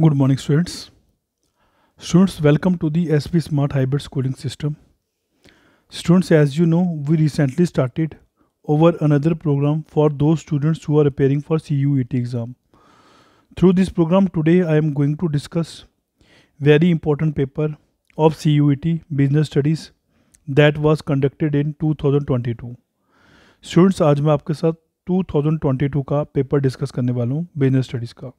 Good morning students students welcome to the S B smart hybrid schooling system students as you know we recently started over another program for those students who are appearing for C U E T exam through this program today I am going to discuss very important paper of C U E T business studies that was conducted in two thousand twenty two students आज मैं आपके साथ two thousand twenty to का paper discuss करने वाला हूँ business studies का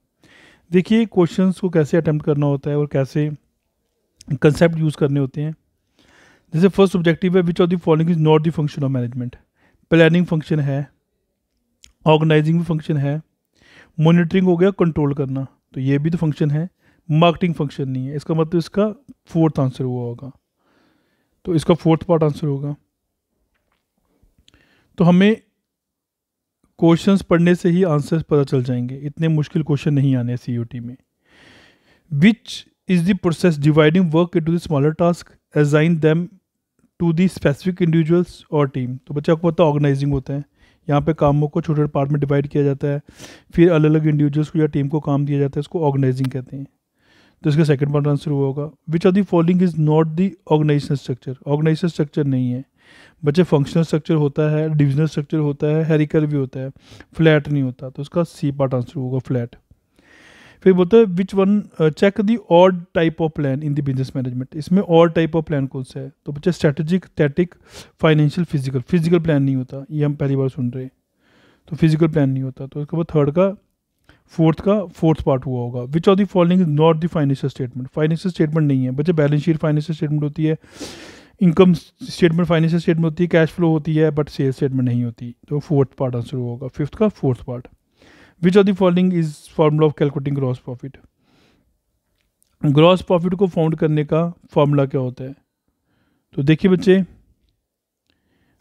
देखिए क्वेश्चंस को कैसे अटैम्प्ट करना होता है और कैसे कंसेप्ट यूज़ करने होते हैं जैसे फर्स्ट ऑब्जेक्टिव है which of the following is not the function of management planning function है ऑर्गेनाइजिंग भी फंक्शन है मॉनिटरिंग हो गया कंट्रोल करना तो ये भी तो फंक्शन है मार्केटिंग फंक्शन नहीं है इसका मतलब इसका फोर्थ आंसर हुआ होगा तो इसका फोर्थ पार्ट आंसर होगा तो हमें क्वेश्चंस पढ़ने से ही आंसर्स पता चल जाएंगे इतने मुश्किल क्वेश्चन नहीं आने सी में which is the process dividing work to the smaller task assign them to the specific individuals और टीम तो बच्चे आपको पता ऑर्गेनाइजिंग होता है यहाँ पे कामों को छोटे छोटे पार्ट में डिवाइड किया जाता है फिर अलग अलग इंडिविजुअल्स को या टीम को काम दिया जाता है इसको ऑर्गेनाइजिंग कहते हैं तो इसका सेकंड पार्ट आंसर हुआ होगा which are the following is not the organisation structure organisation structure नहीं है बट जब फंक्शनल स्ट्रक्चर होता है डिविजनल स्ट्रक्चर होता है हेरिकल भी होता है फ्लैट नहीं होता तो उसका सी पार्ट आंसर होगा फ्लैट फिर बोलते हैं which one check the odd type of plan in the business management इसमें और टाइप ऑफ प्लान कौन सा है तो बच्चे strategic tactic financial physical physical plan नहीं होता ये हम पहली बार सुन रहे हैं तो फिजिकल प्लान नहीं होता तो उसके बाद थर्ड का फोर्थ का फोर्थ पार्ट हुआ होगा which of the following is not the financial statement financial statement नहीं है बच्चे बैलेंस शीट फाइनेंशियल स्टेटमेंट होती है इनकम स्टेटमेंट फाइनेंशियल स्टेटमेंट होती है कैश फ्लो होती है बट सेल्स स्टेटमेंट नहीं होती तो फोर्थ पार्ट आंसर होगा फिफ्थ का fourth part which of the following is formula of calculating gross profit gross profit को फाउंड करने का फॉर्मूला क्या होता है तो देखिए बच्चे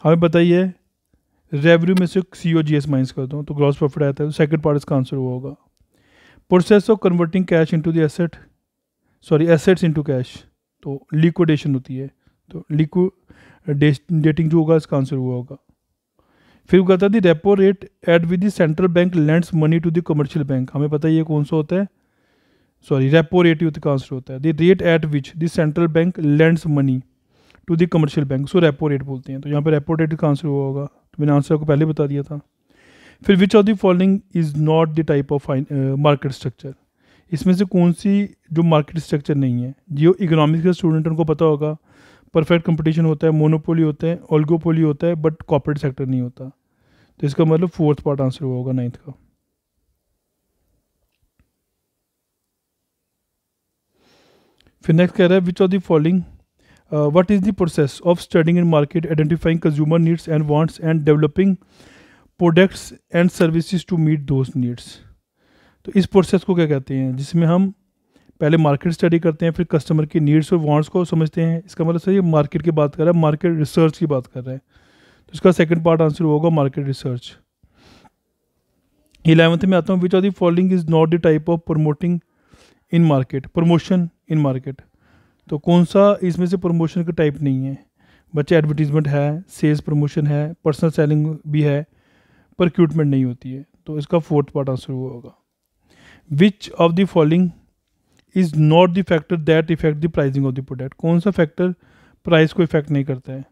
हमें बताइए रेवेन्यू में से सी ओ जी एस माइनस करता हूँ तो ग्रॉस प्रॉफिट आता है तो सेकेंड पार्ट इसका आंसर हुआ होगा process of converting cash into the asset sorry assets into cash तो लिक्विडेशन होती है तो लिक्व डेटिंग जो होगा इसका आंसर हुआ होगा फिर कहता है the repo rate at with the central bank lends money to the commercial bank हमें पता है ये कौन सा होता है सॉरी रेपो रेट ही का आंसर होता है the rate at which the central bank lends money to the commercial bank so repo rate बोलते हैं तो यहाँ पर रेपो रेट का आंसर हुआ होगा तो मैंने आंसर आपको पहले बता दिया था फिर which of the following is not the type of market structure इसमें से कौन सी जो मार्केट स्ट्रक्चर नहीं है जो इकोनॉमिक्स के स्टूडेंट उनको पता होगा परफेक्ट कंपटीशन होता है मोनोपोली होता है ओल्गोपोली होता है बट कॉपरेट सेक्टर नहीं होता तो इसका मतलब फोर्थ पार्ट आंसर हुआ होगा नाइन्थ का फिर नेक्स्ट कह रहा है which are the following what is the process of studying in market identifying consumer needs and wants and developing products and services to meet those needs तो इस process को क्या कहते हैं जिसमें हम पहले मार्केट स्टडी करते हैं फिर कस्टमर की नीड्स और वांट्स को समझते हैं इसका मतलब सर ये मार्केट की बात कर रहा है मार्केट रिसर्च की बात कर रहे हैं तो इसका सेकंड पार्ट आंसर होगा मार्केट रिसर्च इलेवंथ में आता हूँ which are the following is not the type of promoting in market promotion in market तो कौन सा इसमें से प्रमोशन का टाइप नहीं है बच्चे एडवर्टीजमेंट है सेल्स प्रमोशन है पर्सनल सेलिंग भी है परक्यूटमेंट नहीं होती है तो इसका फोर्थ पार्ट आंसर हुआ होगा which of the following is not the factor that effect the pricing of the product कौन सा फैक्टर प्राइस को इफेक्ट नहीं करता है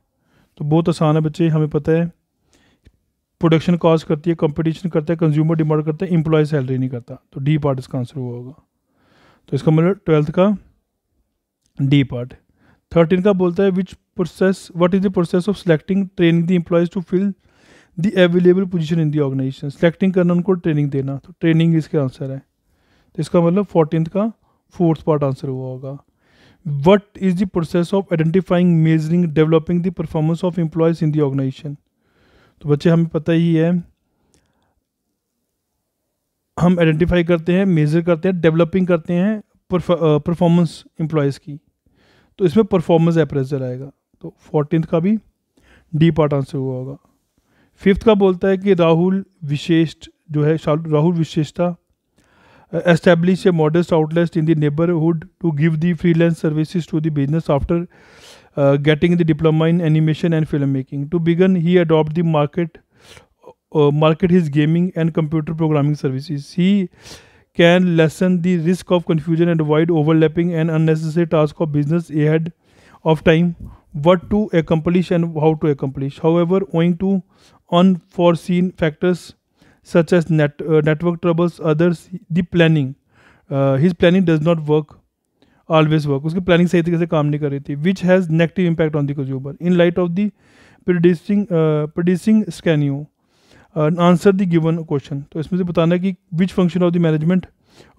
तो बहुत आसान है बच्चे हमें पता है प्रोडक्शन कॉस्ट करती है कंपटीशन करता है कंज्यूमर डिमांड करता है इंप्लॉय सैलरी नहीं करता तो डी पार्ट इसका आंसर हुआ होगा तो इसका मतलब ट्वेल्थ का डी पार्ट थर्टीन का बोलता है which process what is the process of selecting training the employees to fill the available position in the organisation selecting करना उनको ट्रेनिंग देना तो ट्रेनिंग इसका आंसर है तो इसका मतलब फोर्टीन का फोर्थ पार्ट आंसर हुआ होगा what is the process of identifying measuring developing the performance of employees in the organisation तो बच्चे हमें पता ही है हम आइडेंटिफाई करते हैं मेजर करते हैं डेवलपिंग करते हैं परफॉर्मेंस एम्प्लॉयज़ की तो इसमें परफॉर्मेंस एप्रेजर आएगा तो फोर्टीन का भी डी पार्ट आंसर हुआ होगा फिफ्थ का बोलता है कि राहुल विशेष जो है राहुल विशेषता Uh, establish a modest outlet in the neighborhood to give the freelance services to the business after uh, getting the diploma in animation and filmmaking. To begin, he adopt the market uh, market his gaming and computer programming services. He can lessen the risk of confusion and avoid overlapping and unnecessary tasks of business ahead of time what to accomplish and how to accomplish however owing to unforeseen factors such as net, uh, network troubles others the planning uh, his planning does not work always work उसकी planning सही तरीके से काम नहीं कर रही थी which has negative impact on the consumer in light of the producing producing स्कैनियो आंसर द गिवन क्वेश्चन तो इसमें से बताना है कि which function of the management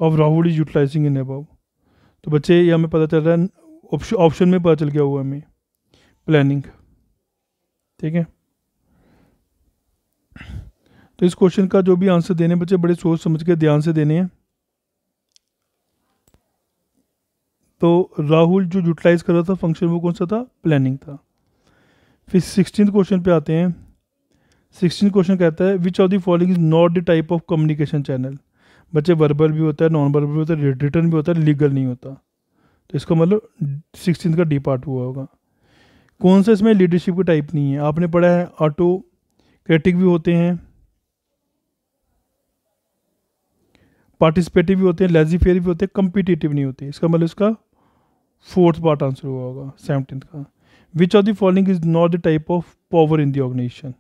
of Rahul is utilising in above तो बच्चे ये हमें पता चल रहा है ऑप्शन में पता चल गया हुआ हमें प्लानिंग ठीक है तो इस क्वेश्चन का जो भी आंसर देने बच्चे बड़े सोच समझ के ध्यान से देने हैं तो राहुल जो यूटिलाइज कर रहा था फंक्शन वो कौन सा था प्लानिंग था फिर सिक्सटीन क्वेश्चन पे आते हैं सिक्सटीन क्वेश्चन कहता है which of the following is not the type of communication channel बच्चे वर्बल भी होता है नॉन वर्बल भी होता है रिटर्न भी होता है लीगल नहीं होता तो इसका मतलब सिक्सटीन का डी पार्ट हुआ होगा कौन सा इसमें लीडरशिप का टाइप नहीं है आपने पढ़ा है ऑटो क्रेटिक भी होते हैं पार्टिसिपेटिव भी होते हैं लेजी फेयर भी होते हैं कम्पिटिटिव नहीं होते इसका मतलब इसका फोर्थ पार्ट आंसर हुआ होगा सेवनटीन का which of the following is not the type of power in the organisation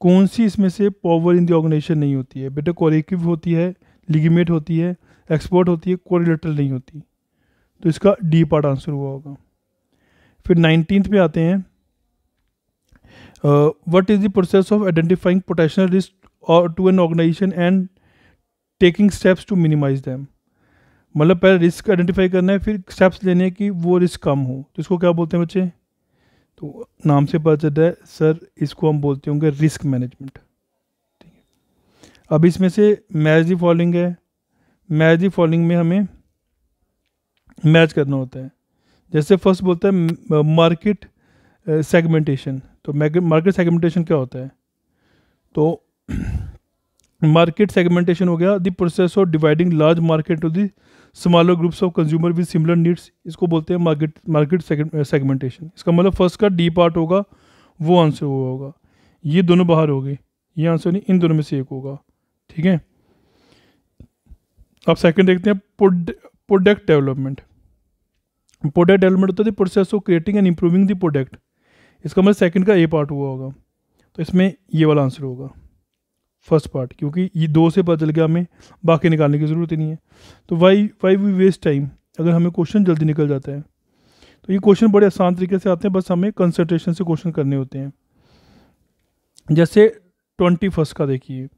कौन सी इसमें से पावर इन द ऑर्गेनाइजेशन नहीं होती है बेटा कोरेक्टिव होती है लिगिमेट होती है एक्सपोर्ट होती है कोरिलेटल नहीं होती तो इसका डी पार्ट आंसर हुआ होगा फिर नाइनटीन पे आते हैं what is the process of identifying potential risk और to an organisation and taking steps to minimise them मतलब पहले रिस्क आइडेंटिफाई करना है फिर स्टेप्स लेने हैं कि वो रिस्क कम हो तो इसको क्या बोलते हैं बच्चे तो नाम से पता चल रहा है सर इसको हम बोलते होंगे रिस्क मैनेजमेंट ठीक है अब इसमें से मैच दी फॉलोइंग है मैच दी फॉलोइंग में हमें मैच करना होता है जैसे फर्स्ट बोलता है मार्केट सेगमेंटेशन तो मार्केट सेगमेंटेशन क्या होता है तो मार्केट सेगमेंटेशन हो गया the process of dividing large market to the smaller groups of consumer with similar needs इसको बोलते हैं मार्केट मार्केट सेगमेंटेशन इसका मतलब फर्स्ट का डी पार्ट होगा वो आंसर हुआ होगा ये दोनों बाहर हो गए ये आंसर नहीं इन दोनों में से एक होगा ठीक है अब सेकंड देखते हैं प्रोडक्ट डेवलपमेंट प्रोडक्ट डेवलपमेंट होता है process of creating and improving the product इसका मतलब सेकंड का ए पार्ट हुआ होगा तो इसमें ये वाला आंसर होगा फर्स्ट पार्ट क्योंकि ये दो से पता चल गया हमें बाकी निकालने की ज़रूरत ही नहीं है तो why why we waste time अगर हमें क्वेश्चन जल्दी निकल जाता है तो ये क्वेश्चन बड़े आसान तरीके से आते हैं बस हमें कंसनट्रेशन से क्वेश्चन करने होते हैं जैसे ट्वेंटी फर्स्ट का देखिए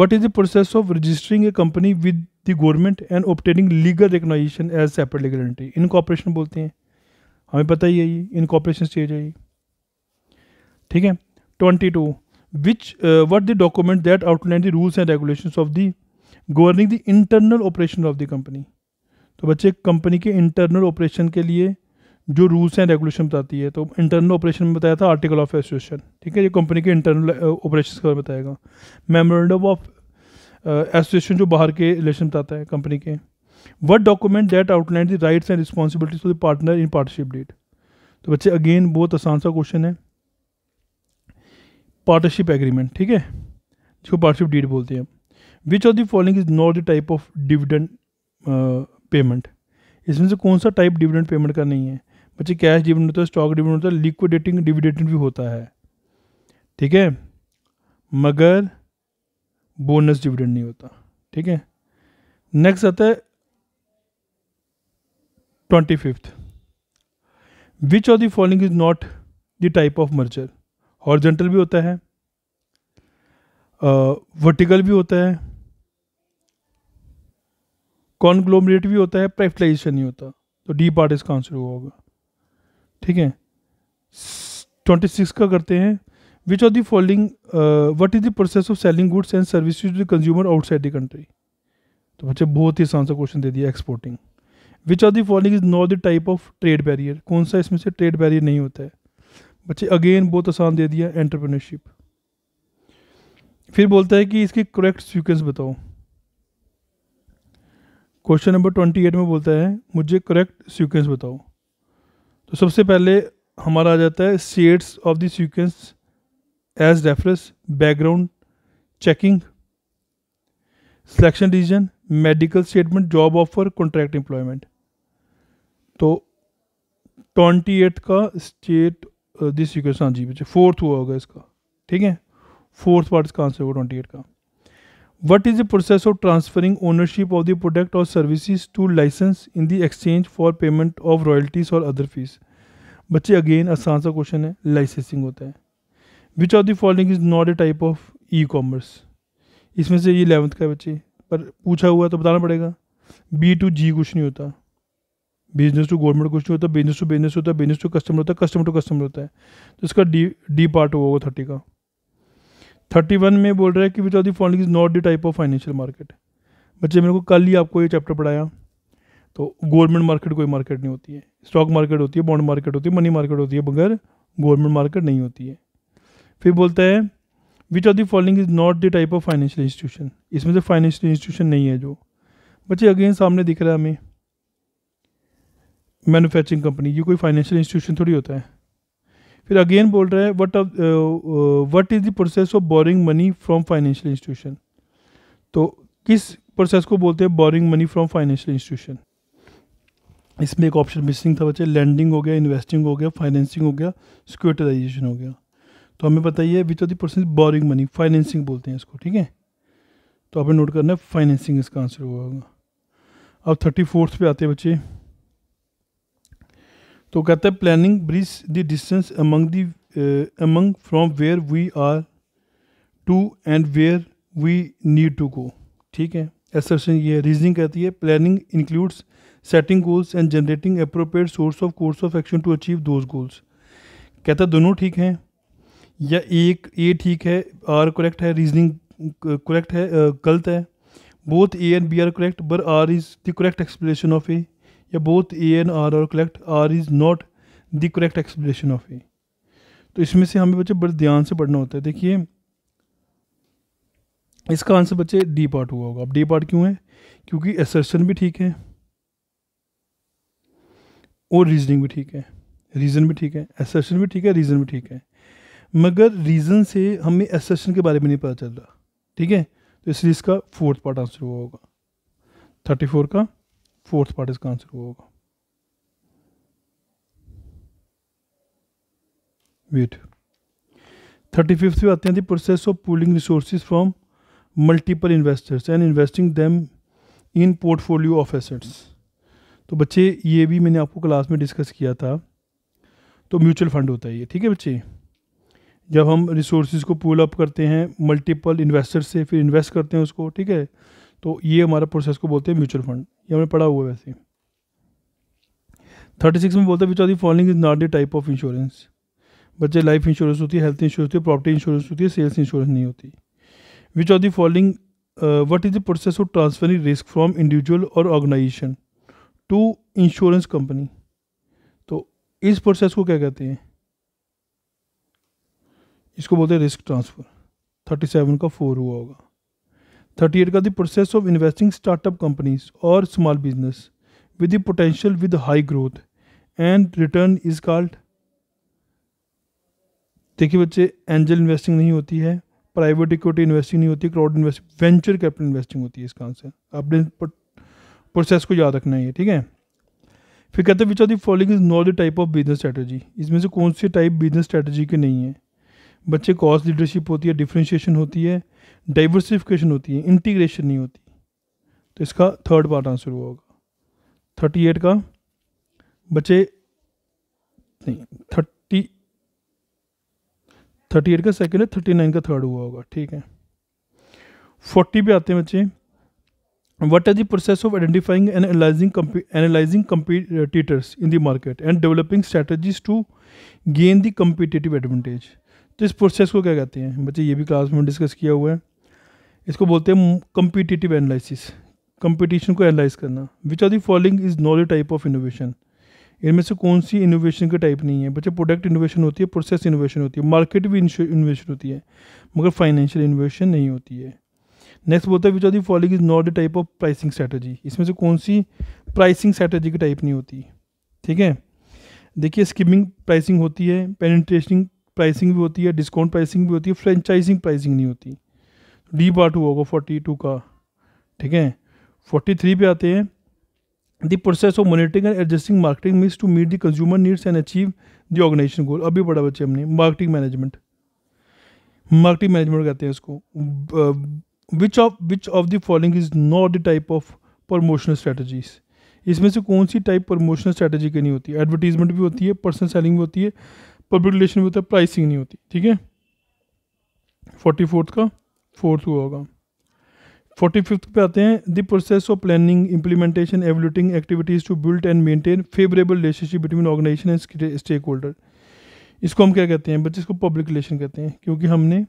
what is the process of registering a company with the government and obtaining legal recognition as separate legal entity incorporation बोलते हैं हमें पता ही है ये इनकॉपरेशन स्टेज है ये ठीक है twenty two which what the document that outline the rules and regulation of the governing the internal operation of the company तो बच्चे कंपनी के इंटरनल ऑपरेशन के लिए जो रूल्स एंड रेगुलेशन बताती है तो इंटरनल ऑपरेशन में बताया था आर्टिकल ऑफ एसोसिएशन ठीक है ये कंपनी के इंटरनल ऑपरेशन uh, के बारे में बताएगा मेमोरेंडम ऑफ एसोसिएशन जो बाहर के रिलेशन बताता है कंपनी के what document that outline the rights and responsibilities of the partner in partnership that तो बच्चे अगेन बहुत आसान सा क्वेश्चन है पार्टनरशिप एग्रीमेंट ठीक है जिसको पार्टनरशिप डीड बोलते हैं which of the following is not the type of dividend payment इसमें से कौन सा टाइप डिविडेंड पेमेंट का नहीं है बच्चे कैश डिविडेंड होता है स्टॉक डिविडेंड होता है लिक्विडेटिंग डिविडेंड भी होता है ठीक है मगर बोनस डिविडेंड नहीं होता ठीक है नेक्स्ट आता है twenty fifth which of the following is not the type of merger horizontal भी होता है वर्टिकल भी होता है कॉन्ग्लोमरेट भी होता है प्रेफ्टलाइजेशन नहीं होता तो डी पार्ट इसका आंसर हुआ होगा ठीक है ट्वेंटी सिक्स का करते हैं which are the following what is the process of selling goods and service to the consumer outside the country तो बच्चे बहुत ही आसान सा क्वेश्चन दे दिया exporting which are the following is not the type of trade barrier कौन सा इसमें से ट्रेड बैरियर नहीं होता है बच्चे अगेन बहुत आसान दे दिया एंटरप्रेन्योरशिप फिर बोलता है कि इसकी करेक्ट सीक्वेंस बताओ क्वेश्चन नंबर ट्वेंटी एट में बोलता है मुझे करेक्ट सीक्वेंस बताओ तो सबसे पहले हमारा आ जाता है sets of the sequence as reference background checking selection decision medical statement job offer contract employment तो ट्वेंटी एट का स्टेट दिस इक्वेशन हाँ जी बच्चे फोर्थ हुआ होगा इसका ठीक है फोर्थ पार्ट इसका आंसर होगा ट्वेंटी एट का what is the process of transferring ownership of the product और services to licence in the exchange for payment of royalties और अदर फीस बच्चे अगेन आसान सा क्वेश्चन है लाइसेंसिंग होता है which of the following is not a type of e commerce इसमें से ये इलेवंथ का है बच्चे पर पूछा हुआ तो बताना पड़ेगा बी टू जी कुछ नहीं होता बिजनेस टू गवर्नमेंट कुछ नहीं होता बिजनेस टू बिजनेस होता है बिजनेस टू कस्टमर होता है कस्टमर टू कस्टमर होता है तो इसका डी डी पार्ट होगा थर्टी का थर्टी वन में बोल रहा है कि which of the is not the type of financial market बच्चे मेरे को कल ही आपको ये चैप्टर पढ़ाया तो गवर्नमेंट मार्केट कोई मार्केट नहीं होती है स्टॉक मार्केट होती है बॉन्ड मार्केट होती है मनी मार्केट होती है मगर गवर्नमेंट मार्केट नहीं होती है फिर बोलता है which of the following is not the type of financial institution इसमें से फाइनेंशियल इंस्टीट्यूशन नहीं है जो बच्चे अगेन सामने दिख रहा है हमें मैन्युफैक्चरिंग कंपनी ये कोई फाइनेंशियल इंस्टीट्यूशन थोड़ी होता है फिर अगेन बोल रहा है what what is the process of borrowing money from financial institution तो किस प्रोसेस को बोलते हैं borrowing money from financial institution इसमें एक ऑप्शन मिसिंग था बच्चे लैंडिंग हो गया इन्वेस्टिंग हो गया फाइनेंसिंग हो गया सिक्योरिटाइजेशन हो गया तो हमें बताइए which of the process borrowing money financing बोलते हैं इसको ठीक है तो आपने नोट करना है फाइनेंसिंग इसका आंसर हुआ होगा अब थर्टी फोर्थ पे आते हैं बच्चे तो कहते हैं planning bridge the distance among the among from where we are to and where we need to go ठीक है एसर्शन ये रीजनिंग कहती है planning includes setting goals and generating appropriate source of course of action to achieve those goals कहता है दोनों ठीक हैं या एक ए ठीक है आर करेक्ट है रीजनिंग करेक्ट है गलत है both A and B are correct but R is the correct explanation of A both A and R are correct R is not the correct explanation of A तो इसमें से हमें बच्चे बड़े ध्यान से पढ़ना होता है देखिए इसका आंसर बच्चे डी पार्ट हुआ होगा अब डी पार्ट क्यों है क्योंकि एसर्शन भी ठीक है और रीजनिंग भी ठीक है रीज़न भी ठीक है एसर्शन भी ठीक है रीज़न भी ठीक है मगर रीज़न से हमें एसर्शन के बारे में नहीं पता चल रहा ठीक है तो इसलिए इसका फोर्थ पार्ट आंसर हुआ होगा थर्टी फोर का फोर्थ पार्ट इसका आंसर होगा वेट थर्टी फिफ्थ भी आते हैं the process of pooling resource from multiple investors and investing them in portfolio of assets तो बच्चे ये भी मैंने आपको क्लास में डिस्कस किया था तो म्यूचुअल फंड होता है ये ठीक है बच्चे जब हम रिसोर्स को पुल अप करते हैं मल्टीपल इन्वेस्टर्स से फिर इन्वेस्ट करते हैं उसको ठीक है तो ये हमारा प्रोसेस को बोलते हैं म्यूचुअल फंड ये हमने पढ़ा हुआ है वैसे थर्टी सिक्स में बोलते हैं which are the following is not the type of insurance बच्चे लाइफ इंश्योरेंस होती है हेल्थ इंश्योरेंस होती है प्रॉपर्टी इंश्योरेंस होती है सेल्स इंश्योरेंस नहीं होती which are the following what is the process of transferring risk from individual और ऑर्गेनाइजेशन टू इंश्योरेंस कंपनी तो इस प्रोसेस को क्या कहते हैं इसको बोलते हैं रिस्क ट्रांसफ़र थर्टी सेवन का फोर हुआ होगा थर्टी एट का the process of investing startup companies और small business with the potential with high growth and return is called देखिए बच्चे एंजल इन्वेस्टिंग नहीं होती है प्राइवेट इक्विटी इन्वेस्टिंग नहीं होती crowd investing venture capital investing होती है इसका आंसर आपने प्रोसेस को याद रखना है ठीक है फिर कहते हैं which are the following is not the type of business strategy इसमें से कौन से टाइप बिजनेस स्ट्रेटजी के नहीं है बच्चे कॉस्ट लीडरशिप होती है डिफ्रेंशिएशन होती है डाइवर्सिफिकेशन होती है इंटीग्रेशन नहीं होती तो इसका थर्ड पार्ट आंसर होगा थर्टी एट का बचे नहीं थर्टी थर्टी एट का सेकेंड है थर्टी नाइन का थर्ड हुआ होगा ठीक है फोर्टी पे आते हैं बच्चे what are the process of identifying analysing analysing competitors in the market and developing strategies to gain the competitive advantage तो इस प्रोसेस को क्या कहते हैं बच्चे ये भी क्लास में डिस्कस किया हुआ है इसको बोलते हैं कम्पिटिटिव एनालिसिस कंपटीशन को एनालाइज करना which are the following is knowledge type of innovation इनमें से कौन सी इनोवेशन का टाइप नहीं है बच्चे प्रोडक्ट इनोवेशन होती है प्रोसेस इनोवेशन होती है मार्केट भी इनोवेशन होती है मगर फाइनेंशियल इनोवेशन नहीं होती है नेक्स्ट बोलते हैं which are the following is not the type of pricing strategy इसमें से कौन सी प्राइसिंग स्ट्रैटेजी की टाइप नहीं होती ठीक है देखिए स्किमिंग प्राइसिंग होती है पेनिट्रेशनिंग प्राइसिंग भी होती है डिस्काउंट प्राइसिंग भी होती है फ्रेंचाइजिंग प्राइसिंग नहीं होती डी बार हुआ होगा फोर्टी टू का ठीक है फोर्टी थ्री पे आते हैं the process of monitoring and adjusting marketing means to meet the consumer needs and achieve the organisation goal अभी बड़ा बच्चे हमने मार्केटिंग मैनेजमेंट मार्केटिंग मैनेजमेंट कहते हैं इसको which of which of the following is not the type of promotional strategies इसमें से कौन सी टाइप प्रमोशनल स्ट्रेटजी की नहीं होती एडवर्टीजमेंट भी होती है पर्सनल सेलिंग भी होती है पब्लिक रिलेशन भी होता है प्राइसिंग नहीं होती ठीक है फोर्टी फोर्थ का फोर्थ हुआ होगा फोर्टी फिफ्थ पे आते हैं the process of planning implementation evaluating activities to build and maintain favourable relationship between organisation and stakeholder इसको हम क्या कहते हैं बच्चे इसको पब्लिक रिलेशन कहते हैं क्योंकि हमने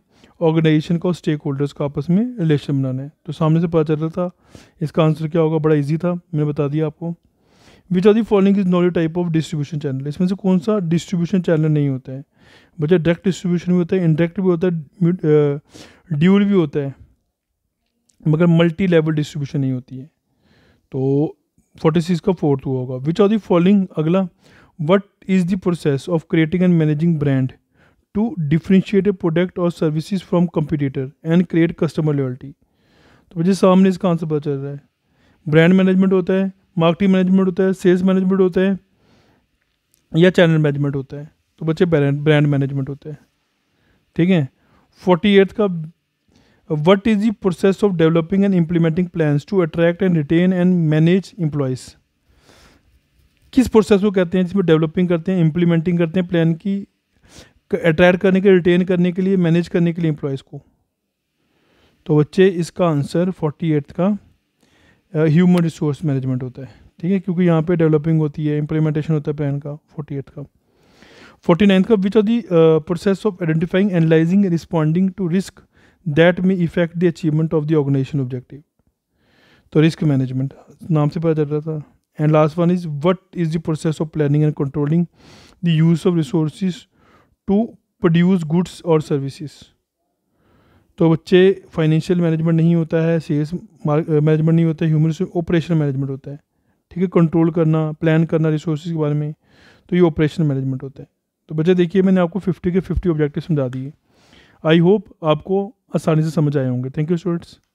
ऑर्गेनाइजेशन का और स्टेक होल्डर्स का आपस में रिलेशन बनाना है तो सामने से पता चल रहा था इसका आंसर क्या होगा बड़ा ईजी था मैंने बता दिया आपको which are the following is not a type of distribution channel इसमें से कौन सा डिस्ट्रीब्यूशन चैनल नहीं होता है बच्चे डायरेक्ट डिस्ट्रीब्यूशन भी होता है इनडायरेक्ट भी होता है ड्यूल भी होता है मगर मल्टी लेवल डिस्ट्रीब्यूशन नहीं होती है तो फोर्टी सिक्स का फोर्थ हुआ होगा विच आर दी फॉलोइंग अगला what is the process of creating and managing brand to differentiate a product और services from competitor and create customer loyalty तो मुझे सामने इसका आंसर पता चल रहा है ब्रांड मैनेजमेंट होता है मार्केटिंग मैनेजमेंट होता है सेल्स मैनेजमेंट होता है या चैनल मैनेजमेंट होता है तो बच्चे ब्रांड मैनेजमेंट होते हैं ठीक है फोर्टी एट का what is the process of developing and implementing plans to attract and retain and manage employees किस प्रोसेस को कहते हैं जिसमें डेवलपिंग करते हैं इम्प्लीमेंटिंग करते हैं प्लान की अट्रैक्ट करने के रिटेन करने के लिए मैनेज करने के लिए एम्प्लॉयज़ को तो बच्चे इसका आंसर फोर्टी एट्थ का ह्यूमन रिसोर्स मैनेजमेंट होता है ठीक है क्योंकि यहाँ पे डेवलपिंग होती है इम्प्लीमेंटेशन होता है प्लान का फोर्टी का फोर्टी नाइन्थ का which are the process of identifying analysing responding to risk that may affect the achievement of the organisation objective तो रिस्क मैनेजमेंट नाम से पता चल रहा था and last one is what is the process of planning and controlling the use of resource to produce goods और services तो बच्चे फाइनेंशियल मैनेजमेंट नहीं होता है सेल्स मैनेजमेंट नहीं होता है ह्यूमन ऑपरेशन मैनेजमेंट होता है ठीक है कंट्रोल करना प्लान करना रिसोर्स के बारे में तो ये ऑपरेशन मैनेजमेंट होता है तो बच्चे देखिए मैंने आपको फिफ्टी के फिफ्टी ऑब्जेक्टिव समझा दिए आई होप आपको आसानी से समझ आए होंगे थैंक यू स्टूडेंट्स